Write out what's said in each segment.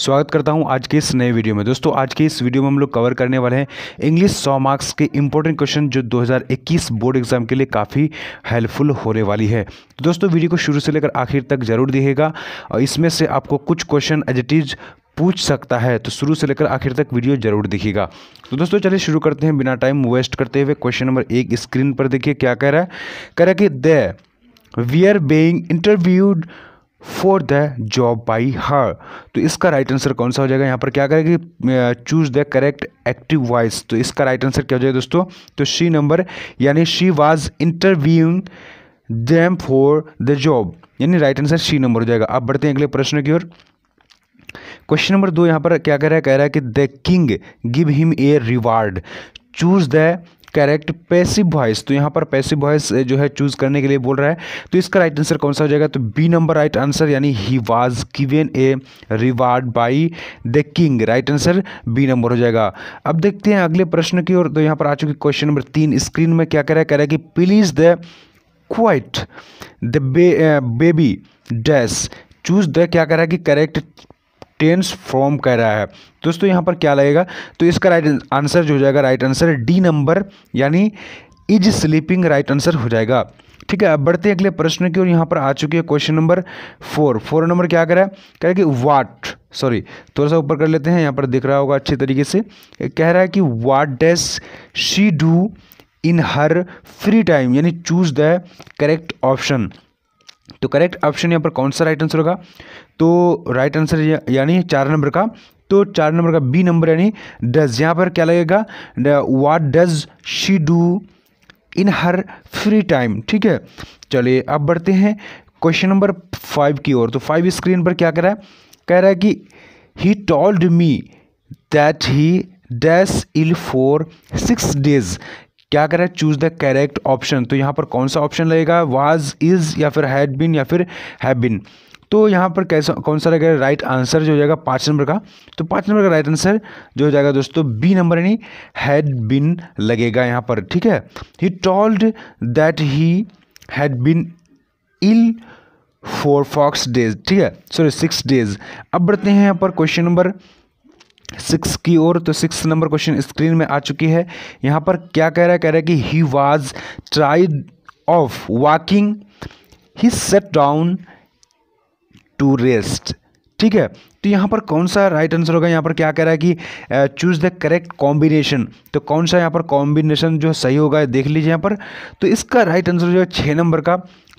स्वागत करता हूं आज के इस नए वीडियो में दोस्तों आज के इस वीडियो में हम लोग कवर करने वाले हैं इंग्लिश सौ मार्क्स के इंपॉर्टेंट क्वेश्चन जो 2021 बोर्ड एग्जाम के लिए काफ़ी हेल्पफुल होने वाली है तो दोस्तों वीडियो को शुरू से लेकर आखिर तक जरूर दिखेगा और इसमें से आपको कुछ क्वेश्चन एज इज़ पूछ सकता है तो शुरू से लेकर आखिर तक वीडियो जरूर दिखेगा तो दोस्तों चलिए शुरू करते हैं बिना टाइम वेस्ट करते हुए क्वेश्चन नंबर एक स्क्रीन पर देखिए क्या कह रहा है कह रहा है कि they we are being interviewed for the job by her तो इसका राइट आंसर कौन सा हो जाएगा यहाँ पर क्या करेगी choose the correct active voice तो इसका राइट आंसर क्या हो जाएगा दोस्तों तो शी नंबर यानी she was interviewing them for the job यानी राइट आंसर शी नंबर हो जाएगा अब बढ़ते हैं अगले प्रश्न की ओर क्वेश्चन नंबर दो यहाँ पर क्या कह रहा है कह रहा है कि the king give him a reward choose the correct passive voice तो यहाँ पर पैसिव वॉइस जो है चूज करने के लिए बोल रहा है तो इसका राइट आंसर कौन सा हो जाएगा तो बी नंबर राइट आंसर यानी he was given a reward by the king right answer B number हो जाएगा अब देखते हैं अगले प्रश्न की ओर तो यहाँ पर आ चुकी क्वेश्चन नंबर तीन स्क्रीन में क्या कह रहा है कह रहा है कि please the quiet the baby dash choose the क्या कह रहा है कि करेक्ट टेंस फॉर्म कह रहा है दोस्तों यहाँ पर क्या लगेगा तो इसका राइट आंसर जो हो जाएगा राइट आंसर डी नंबर यानी इज स्लीपिंग राइट आंसर हो जाएगा ठीक है अब बढ़ते अगले प्रश्न की ओर यहाँ पर आ चुकी है question number four four number क्या कह रहा है कह रहा है कि वाट सॉरी थोड़ा सा ऊपर कर लेते हैं यहाँ पर दिख रहा होगा अच्छे तरीके से कह रहा है कि what does she do in her free time यानी चूज द करेक्ट ऑप्शन तो करेक्ट ऑप्शन यहाँ पर कौन सा राइट आंसर होगा तो राइट आंसर यानी चार नंबर का तो चार नंबर का बी नंबर यानी डज यहाँ पर क्या लगेगा what does she do in her free time ठीक है चलिए अब बढ़ते हैं क्वेश्चन नंबर फाइव की ओर तो फाइव स्क्रीन पर क्या कह रहा है कह रहा है कि he told me that he dash ill for six days क्या करें चूज़ द करेक्ट ऑप्शन तो यहाँ पर कौन सा ऑप्शन लगेगा वाज इज़ या फिर हैड बिन या फिर हैव बिन तो यहाँ पर कैसा कौन सा लगेगा राइट आंसर जो हो जाएगा पाँच नंबर का तो पाँच नंबर का राइट आंसर जो हो जाएगा दोस्तों बी नंबर यानी हैड बिन लगेगा यहाँ पर ठीक है he told that he had been ill for fox days ठीक है सॉरी सिक्स डेज अब बढ़ते हैं यहाँ पर क्वेश्चन नंबर सिक्स की ओर तो सिक्स नंबर क्वेश्चन स्क्रीन में आ चुकी है यहाँ पर क्या कह रहा है कह रहा है कि he was tired of walking he sat down to rest ठीक है तो यहाँ पर कौन सा राइट आंसर होगा यहाँ पर क्या कह रहा है कि चूज द करेक्ट कॉम्बिनेशन तो कौन सा यहाँ पर कॉम्बिनेशन जो सही होगा देख लीजिए यहाँ पर तो इसका राइट आंसर जो है छः नंबर का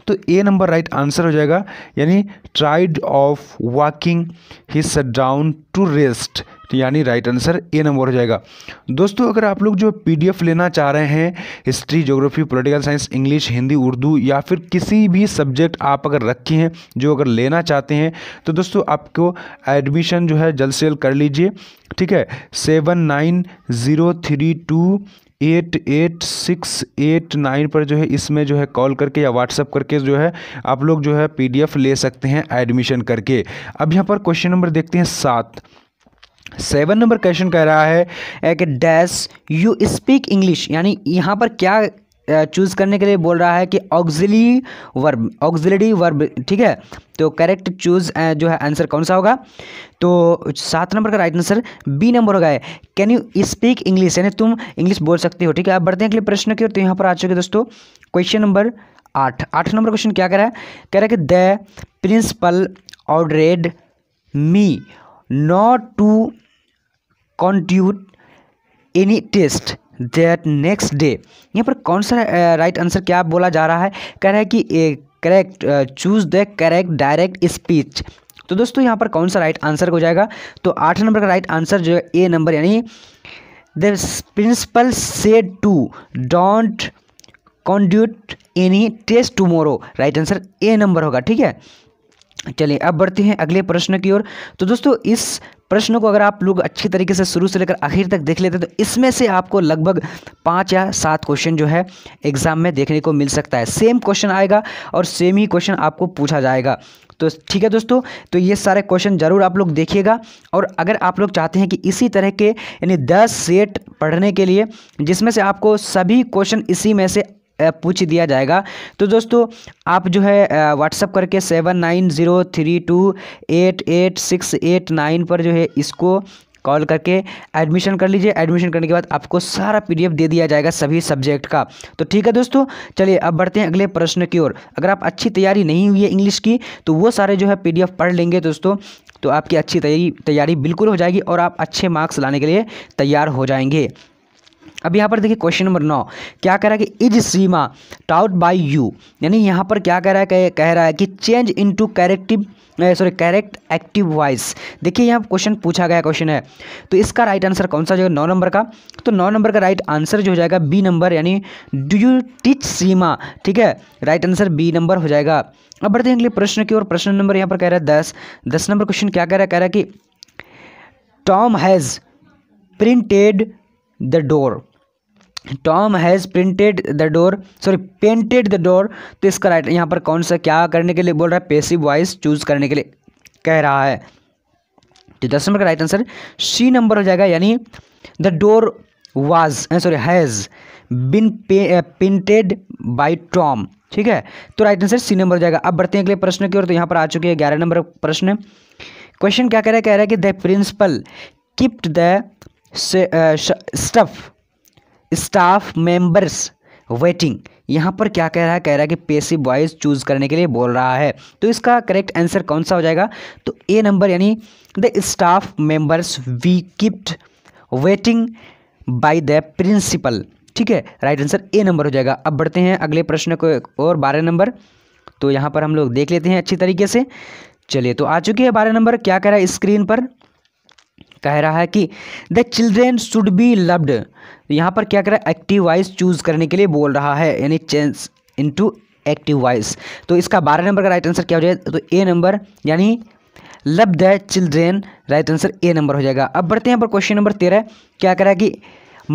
तो ए नंबर राइट आंसर हो जाएगा यानी tired of walking he sat down to rest तो यानी राइट आंसर ए नंबर हो जाएगा दोस्तों अगर आप लोग जो पीडीएफ लेना चाह रहे हैं history geography political science English Hindi Urdu या फिर किसी भी सब्जेक्ट आप अगर रखे हैं जो अगर लेना चाहते हैं तो दोस्तों आपको एडमिशन जो है जल्द से जल्द कर लीजिए ठीक है seven nine zero three two eight eight six eight nine पर जो है इसमें जो है कॉल करके या व्हाट्सअप करके जो है आप लोग जो है पीडीएफ ले सकते हैं एडमिशन करके अब यहाँ पर क्वेश्चन नंबर देखते हैं सात सेवन नंबर क्वेश्चन कह रहा है एक डैश यू स्पीक इंग्लिश यानी यहाँ पर क्या चूज़ करने के लिए बोल रहा है कि ऑक्जिली वर्ब ऑक्जिलिटी वर्ब ठीक है तो करेक्ट चूज जो है आंसर कौन सा होगा तो सात नंबर का राइट आंसर बी नंबर होगा कैन यू स्पीक इंग्लिश यानी तुम इंग्लिश बोल सकते हो ठीक है आप बढ़ते हैं अगले प्रश्न की ओर तो यहाँ पर आ चुके दोस्तों क्वेश्चन नंबर आठ आठ नंबर क्वेश्चन क्या कह रहा है कह रहा है कि the principal ordered me not to conduct any test that next day यहाँ पर कौन सा राइट आंसर क्या बोला जा रहा है कह रहा है कि correct choose the correct direct speech तो दोस्तों यहाँ पर कौन सा राइट आंसर हो जाएगा तो आठ नंबर का राइट आंसर जो है ए नंबर यानी the principal said to don't conduct any test tomorrow right answer A number होगा ठीक है चलिए अब बढ़ते हैं अगले प्रश्न की ओर तो दोस्तों इस प्रश्न को अगर आप लोग अच्छे तरीके से शुरू से लेकर आखिर तक देख लेते हैं तो इसमें से आपको लगभग पाँच या सात क्वेश्चन जो है एग्ज़ाम में देखने को मिल सकता है सेम क्वेश्चन आएगा और सेम ही क्वेश्चन आपको पूछा जाएगा तो ठीक है दोस्तों तो ये सारे क्वेश्चन ज़रूर आप लोग देखिएगा और अगर आप लोग चाहते हैं कि इसी तरह के यानी दस सेट पढ़ने के लिए जिसमें से आपको सभी क्वेश्चन इसी में से पूछ दिया जाएगा तो दोस्तों आप जो है व्हाट्सअप करके seven nine zero three two eight eight six eight nine पर जो है इसको कॉल करके एडमिशन कर लीजिए एडमिशन करने के बाद आपको सारा पीडीएफ दे दिया जाएगा सभी सब्जेक्ट का तो ठीक है दोस्तों चलिए अब बढ़ते हैं अगले प्रश्न की ओर अगर आप अच्छी तैयारी नहीं हुई है इंग्लिश की तो वो सारे जो है पीडीएफ पढ़ लेंगे दोस्तों तो आपकी अच्छी तैयारी तैयारी बिल्कुल हो जाएगी और आप अच्छे मार्क्स लाने के लिए तैयार हो जाएंगे अब यहाँ पर देखिए क्वेश्चन नंबर नौ क्या कह रहा है कि is Seema taught by you यानी यहाँ पर क्या कह रहा है कह, रहा है कि change into corrective sorry correct active voice देखिए यहाँ क्वेश्चन पूछा गया क्वेश्चन है तो इसका राइट आंसर कौन सा जाएगा नौ नंबर का तो नौ नंबर का राइट आंसर जो हो जाएगा बी नंबर यानी डू यू टीच सीमा ठीक है राइट आंसर बी नंबर हो जाएगा अब बढ़ते हैं अगले प्रश्न की ओर प्रश्न नंबर यहाँ पर कह रहा है दस दस नंबर क्वेश्चन क्या कह रहा है कह रहा है कि Tom has printed the door Tom has printed the door sorry painted the door तो इसका राइट यहाँ पर कौन सा क्या करने के लिए बोल रहा है पेसिव वॉइस चूज करने के लिए कह रहा है तो दस नंबर का राइट आंसर सी नंबर हो जाएगा यानी the door was sorry has been painted by Tom ठीक है तो राइट आंसर सी नंबर हो जाएगा अब बढ़ते हैं अगले प्रश्न की ओर तो यहाँ पर आ चुके हैं ग्यारह नंबर प्रश्न क्वेश्चन क्या कह रहा है कह रहा है कि the principal kept the stuff staff members waiting यहाँ पर क्या कह रहा है कह रहा है कि पेसिव वॉइस चूज़ करने के लिए बोल रहा है तो इसका करेक्ट आंसर कौन सा हो जाएगा तो ए नंबर यानी the staff members were kept waiting by the principal ठीक है राइट आंसर ए नंबर हो जाएगा अब बढ़ते हैं अगले प्रश्न को और बारह नंबर तो यहाँ पर हम लोग देख लेते हैं अच्छी तरीके से चलिए तो आ चुकी है बारह नंबर क्या कह रहा है स्क्रीन पर कह रहा है कि the children should be loved यहाँ पर क्या कर रहा है एक्टिव वाइज चूज करने के लिए बोल रहा है यानी चेंज टू एक्टिव वाइस तो इसका बारह नंबर का राइट आंसर क्या हो जाए तो ए नंबर यानी love the children right answer A number हो जाएगा अब बढ़ते हैं पर क्वेश्चन नंबर तेरह क्या कह रहा है कि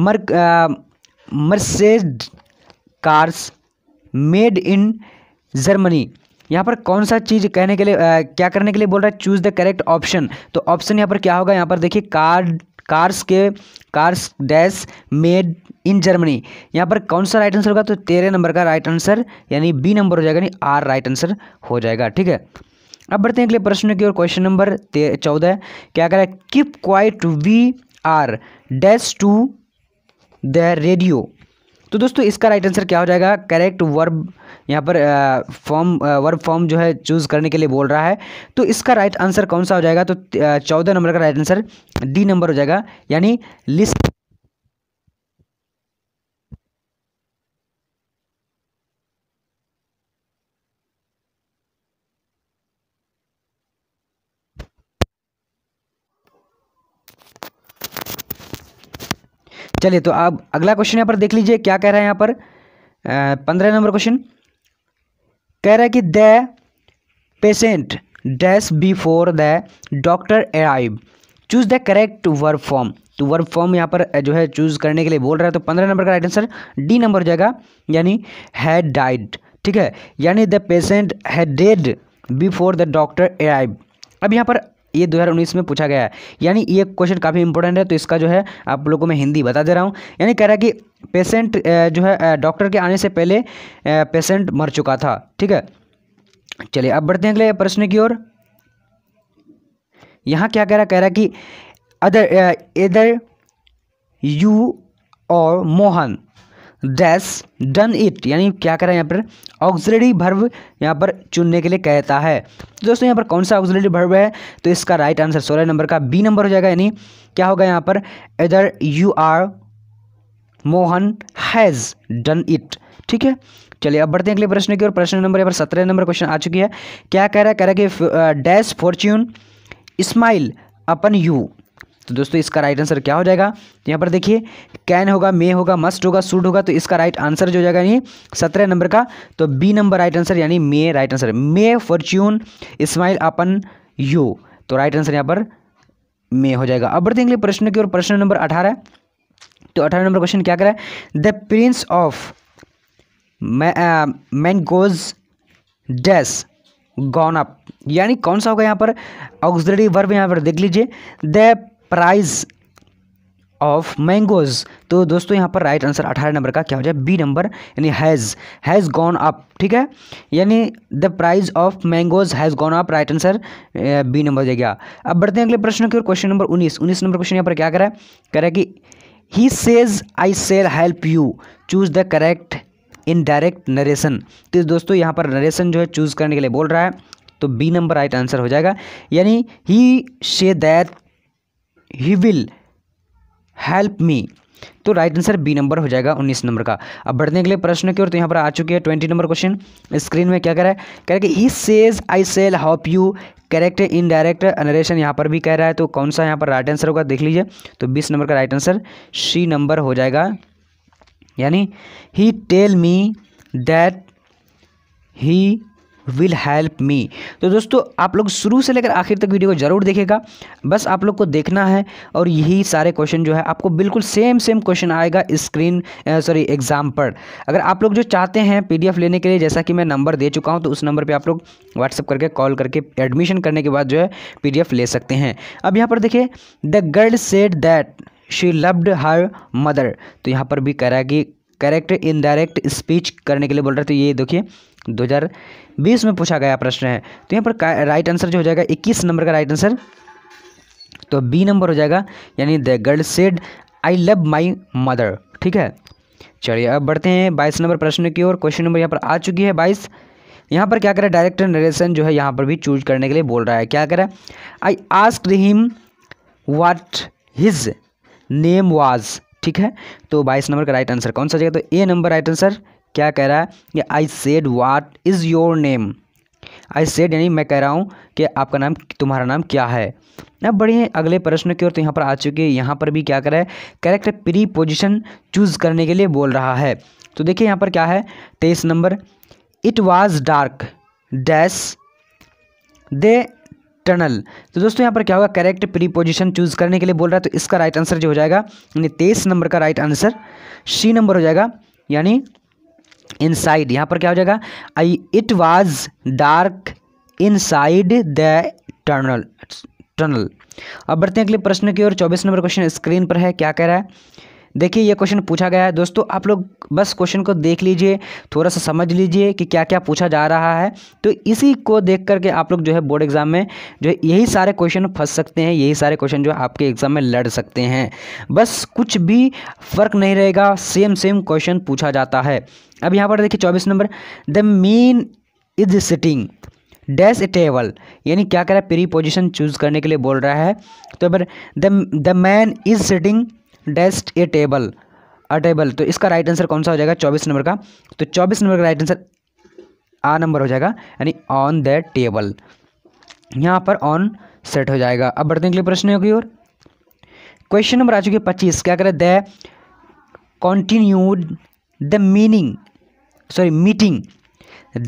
मर Mercedes cars made in Germany यहाँ पर कौन सा चीज़ कहने के लिए आ, क्या करने के लिए बोल रहा है चूज़ द करेक्ट ऑप्शन तो ऑप्शन यहाँ पर क्या होगा यहाँ पर देखिए कार्ड कार्स के cars dash made in Germany यहाँ पर कौन सा राइट आंसर होगा तो तेरह नंबर का राइट आंसर यानी बी नंबर हो जाएगा यानी आर राइट आंसर हो जाएगा ठीक है अब बढ़ते हैं अगले प्रश्न की ओर क्वेश्चन नंबर चौदह क्या कह रहा है keep quiet we are dash to the radio तो दोस्तों इसका राइट आंसर क्या हो जाएगा करेक्ट वर्ब यहाँ पर फॉर्म वर्ब फॉर्म जो है चूज़ करने के लिए बोल रहा है तो इसका राइट आंसर कौन सा हो जाएगा तो चौदह नंबर का राइट आंसर डी नंबर हो जाएगा यानी लिस्ट चलिए तो अब अगला क्वेश्चन यहाँ पर देख लीजिए क्या कह रहा है यहाँ पर पंद्रह नंबर क्वेश्चन कह रहा है कि the patient dash before the doctor arrive choose the correct verb form तो वर्ब फॉर्म यहाँ पर जो है चूज़ करने के लिए बोल रहा है तो पंद्रह नंबर का राइट आंसर डी नंबर हो जाएगा यानी हैड डाइड ठीक है यानी the patient had dead before the doctor arrive अब यहाँ पर ये 2019 में पूछा गया है यानी ये क्वेश्चन काफ़ी इंपॉर्टेंट है तो इसका जो है आप लोगों को मैं हिंदी बता दे रहा हूँ यानी कह रहा है कि पेशेंट जो है डॉक्टर के आने से पहले पेशेंट मर चुका था ठीक है चलिए अब बढ़ते हैं अगले प्रश्न की ओर यहाँ क्या कह रहा कह रहा कि अदर इधर यू और मोहन डैश डन इट यानी क्या करें यहाँ पर ऑक्सिलरी भर्व यहाँ पर चुनने के लिए कहता है तो दोस्तों यहाँ पर कौन सा ऑक्सिलरी भर्व है तो इसका राइट आंसर सोलह नंबर का बी नंबर हो जाएगा यानी क्या होगा यहाँ पर either you or Mohan has done it ठीक है चलिए अब बढ़ते हैं अगले प्रश्न की ओर प्रश्न नंबर यहाँ पर सत्रह नंबर क्वेश्चन आ चुकी है क्या कह रहा है कह रहा है कि dash fortune smile upon you तो दोस्तों इसका राइट आंसर क्या हो जाएगा तो यहाँ पर देखिए कैन होगा मे होगा मस्ट होगा सूट होगा तो इसका राइट आंसर जो हो जाएगा यानी सत्रह नंबर का तो बी नंबर राइट आंसर यानी may right answer may fortune smile upon you तो राइट आंसर यहाँ पर मे हो जाएगा अब बढ़ते अगले प्रश्न की ओर प्रश्न नंबर अठारह तो अठारह नंबर क्वेश्चन क्या करा है the price of mangoes dash gone up यानी कौन सा होगा यहाँ पर ऑक्सडरी वर्ब यहाँ पर देख लीजिए द प्राइस ऑफ मैंगोज तो दोस्तों यहाँ पर राइट आंसर अठारह नंबर का क्या हो जाए बी नंबर यानी हैज़ हैज़ गॉन अप ठीक है यानी the price of mangoes has gone up right answer B number हो गया अब बढ़ते हैं अगले प्रश्न की ओर क्वेश्चन नंबर उन्नीस उन्नीस नंबर क्वेश्चन यहाँ पर क्या करा है कि he says I shall help you choose the correct indirect narration तो दोस्तों यहाँ पर नरेशन जो है चूज़ करने के लिए बोल रहा है तो बी नंबर राइट आंसर हो जाएगा यानी he says that he will help me तो राइट आंसर बी नंबर हो जाएगा उन्नीस नंबर का अब बढ़ने के लिए प्रश्न की ओर तो यहाँ पर आ चुके हैं ट्वेंटी नंबर क्वेश्चन स्क्रीन में क्या कह रहा है कह रहा है कि he says I shall help you correct indirect narration यहाँ पर भी कह रहा है तो कौन सा यहाँ पर राइट आंसर होगा देख लीजिए तो बीस नंबर का राइट आंसर सी नंबर हो जाएगा यानी he tell me that he will help me तो दोस्तों आप लोग शुरू से लेकर आखिर तक वीडियो को ज़रूर देखेगा बस आप लोग को देखना है और यही सारे क्वेश्चन जो है आपको बिल्कुल सेम सेम क्वेश्चन आएगा स्क्रीन सॉरी एग्ज़ाम पर अगर आप लोग जो चाहते हैं पीडीएफ लेने के लिए जैसा कि मैं नंबर दे चुका हूँ तो उस नंबर पर आप लोग व्हाट्सअप करके कॉल करके एडमिशन करने के बाद जो है पी ले सकते हैं अब यहाँ पर देखिए the girl said that she loved her mother तो यहाँ पर भी कह रहा है कि करेक्ट इनडायरेक्ट स्पीच करने के लिए बोल रहे थे तो ये देखिए 2020 में पूछा गया प्रश्न है तो यहाँ पर राइट आंसर जो हो जाएगा इक्कीस नंबर का राइट आंसर तो बी नंबर हो जाएगा यानी the girl said I love my mother ठीक है चलिए अब बढ़ते हैं बाईस नंबर प्रश्न की ओर क्वेश्चन नंबर यहाँ पर आ चुकी है बाईस यहाँ पर क्या करें डायरेक्ट नरेशन जो है यहाँ पर भी चूज करने के लिए बोल रहा है क्या करें I ask him what his name was ठीक है तो बाईस नंबर का राइट आंसर कौन सा जाएगा तो ए नंबर राइट आंसर क्या कह रहा है कि I said what is your name I said यानी मैं कह रहा हूँ कि आपका नाम तुम्हारा नाम क्या है अब बढ़िए अगले प्रश्न की ओर तो यहाँ पर आ चुके हैं यहाँ पर भी क्या रहा है करेक्ट प्री पोजिशन चूज़ करने के लिए बोल रहा है तो देखिए यहाँ पर क्या है तेईस number it was dark dash the tunnel तो दोस्तों यहाँ पर क्या होगा करेक्ट प्री पोजिशन चूज़ करने के लिए बोल रहा है तो इसका राइट आंसर जो हो जाएगा यानी तेईस नंबर का राइट आंसर सी नंबर हो जाएगा यानी इन साइड यहाँ पर क्या हो जाएगा I it was dark inside the tunnel tunnel अब बढ़ते हैं अगले प्रश्न की ओर चौबीस नंबर क्वेश्चन स्क्रीन पर है क्या कह रहा है देखिए ये क्वेश्चन पूछा गया है दोस्तों आप लोग बस क्वेश्चन को देख लीजिए थोड़ा सा समझ लीजिए कि क्या क्या पूछा जा रहा है तो इसी को देख करके आप लोग जो है बोर्ड एग्जाम में जो है यही सारे क्वेश्चन फंस सकते हैं यही सारे क्वेश्चन जो है आपके एग्जाम में लड़ सकते हैं बस कुछ भी फर्क नहीं रहेगा सेम सेम क्वेश्चन पूछा जाता है अब यहाँ पर देखिए चौबीस number the man is sitting dash a table यानी क्या कह रहा है प्री पोजिशन चूज करने के लिए बोल रहा है तो पर the man is sitting dash a table a table तो इसका राइट आंसर कौन सा हो जाएगा चौबीस नंबर का तो चौबीस नंबर का राइट आंसर आ नंबर हो जाएगा यानी ऑन द टेबल यहाँ पर ऑन सेट हो जाएगा अब बढ़ते अगले प्रश्न की ओर क्वेश्चन नंबर आ चुके पच्चीस क्या करें they continued the meaning sorry meeting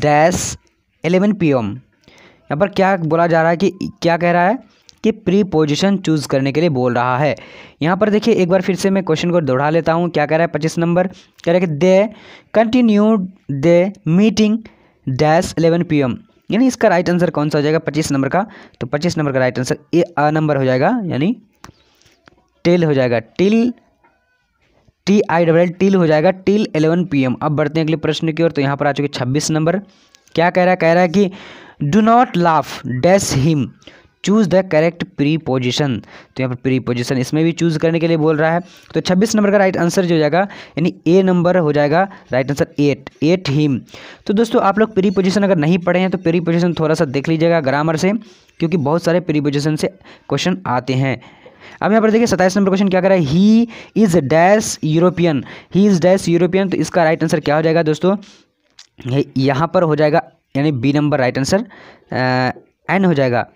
dash eleven P M यहाँ पर क्या बोला जा रहा है कि क्या कह रहा है कि प्री पोजिशन चूज़ करने के लिए बोल रहा है यहाँ पर देखिए एक बार फिर से मैं क्वेश्चन को दोहरा लेता हूँ क्या कह रहा है पच्चीस नंबर कह रहा है कि they continue the meeting dash eleven P M यानी इसका राइट आंसर कौन सा हो जाएगा पच्चीस नंबर का तो पच्चीस नंबर का राइट आंसर ए आ नंबर हो जाएगा यानी टेल हो जाएगा till T I double L till हो जाएगा टिल एलेवन पी एम अब बढ़ते हैं अगले प्रश्न की ओर तो यहाँ पर आ चुके छब्बीस नंबर क्या कह रहा है कह रहा है कि do not laugh dash him choose the correct preposition तो यहाँ पर प्री पोजिशन इसमें भी चूज़ करने के लिए बोल रहा है तो छब्बीस नंबर का राइट आंसर जो हो जाएगा यानी ए नंबर हो जाएगा right answer at at him तो दोस्तों आप लोग प्री पोजिशन अगर नहीं पढ़े हैं तो प्री पोजिशन थोड़ा सा देख लीजिएगा ग्रामर से क्योंकि बहुत सारे प्री पोजिशन से क्वेश्चन आते हैं अब यहाँ पर देखिए सत्ताईस नंबर क्वेश्चन क्या कर रहा है he is dash European he is dash European तो इसका राइट आंसर क्या हो जाएगा दोस्तों यहाँ पर हो जाएगा यानी B number right answer an हो जाएगा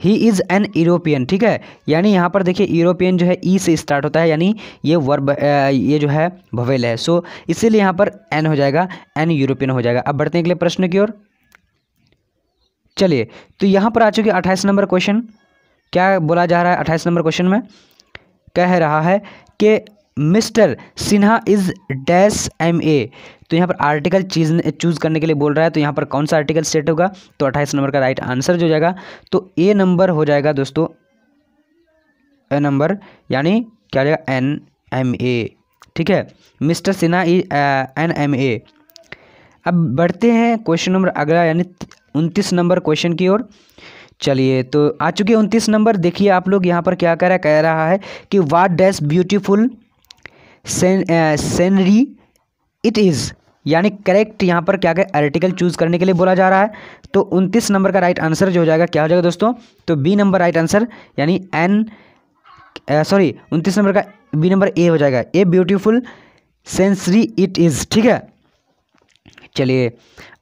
ही इज़ एन यूरोपियन ठीक है यानी यहाँ पर देखिए यूरोपियन जो है ई e से स्टार्ट होता है यानी ये वर्ब ये जो है भवेल है सो इसीलिए यहाँ पर एन हो जाएगा एन यूरोपियन हो जाएगा अब बढ़ते हैं अगले प्रश्न की ओर चलिए तो यहाँ पर आ चुके अट्ठाईस नंबर क्वेश्चन क्या बोला जा रहा है अट्ठाईस नंबर क्वेश्चन में कह रहा है कि mister Sinha is dash M A तो यहाँ पर आर्टिकल चीज चूज़ करने के लिए बोल रहा है तो यहाँ पर कौन सा आर्टिकल सेट होगा तो अट्ठाईस नंबर का राइट आंसर जो जाएगा तो ए नंबर हो जाएगा दोस्तों ए नंबर यानी क्या जाएगा एन एम ए ठीक है mister Sinha is an M A अब बढ़ते हैं क्वेश्चन नंबर अगला यानी उनतीस नंबर क्वेश्चन की ओर चलिए तो आ चुके उनतीस नंबर देखिए आप लोग यहाँ पर क्या कह रहा है कह रहा है कि what dash beautiful scenery it is यानी करेक्ट यहाँ पर क्या क्या आर्टिकल चूज करने के लिए बोला जा रहा है तो उनतीस नंबर का राइट आंसर जो हो जाएगा क्या हो जाएगा दोस्तों तो B number right answer an एन सॉरी uh, उनतीस नंबर का बी नंबर ए हो जाएगा A beautiful scenery it is ठीक है चलिए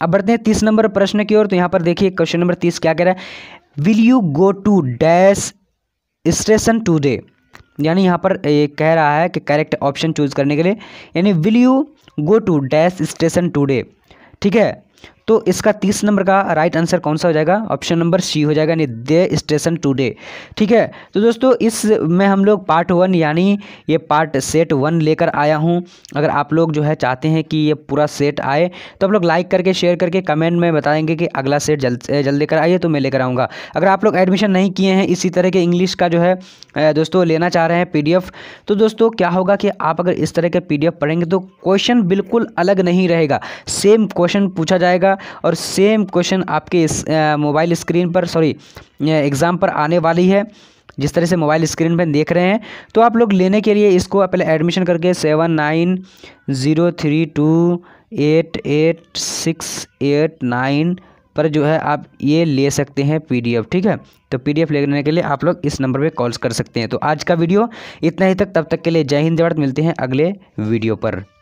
अब बढ़ते हैं तीस नंबर प्रश्न की ओर तो यहाँ पर देखिए क्वेश्चन नंबर तीस क्या कह रहा है will you go to dash station today यानी यहाँ पर ये कह रहा है कि करेक्ट ऑप्शन चूज़ करने के लिए यानी will you go to dash station today ठीक है तो इसका तीस नंबर का राइट आंसर कौन सा हो जाएगा ऑप्शन नंबर सी हो जाएगा यानी दे स्टेशन टूडे ठीक है तो दोस्तों इस में हम लोग पार्ट वन यानी ये पार्ट सेट वन लेकर आया हूँ अगर आप लोग जो है चाहते हैं कि ये पूरा सेट आए तो आप लोग लाइक करके शेयर करके कमेंट में बताएंगे कि अगला सेट जल्द जल्द लेकर आइए तो मैं लेकर आऊँगा अगर आप लोग एडमिशन नहीं किए हैं इसी तरह के इंग्लिश का जो है दोस्तों लेना चाह रहे हैं पी तो दोस्तों क्या होगा कि आप अगर इस तरह के पी पढ़ेंगे तो क्वेश्चन बिल्कुल अलग नहीं रहेगा सेम क्वेश्चन पूछा जाएगा और सेम क्वेश्चन आपके इस मोबाइल स्क्रीन पर सॉरी एग्ज़ाम पर आने वाली है जिस तरह से मोबाइल स्क्रीन पर देख रहे हैं तो आप लोग लेने के लिए इसको पहले एडमिशन करके seven nine zero three two eight eight six eight nine पर जो है आप ये ले सकते हैं पीडीएफ ठीक है तो पीडीएफ लेने के लिए आप लोग इस नंबर पे कॉल्स कर सकते हैं तो आज का वीडियो इतना ही तक तब तक के लिए जय हिंद जवाब मिलते हैं अगले वीडियो पर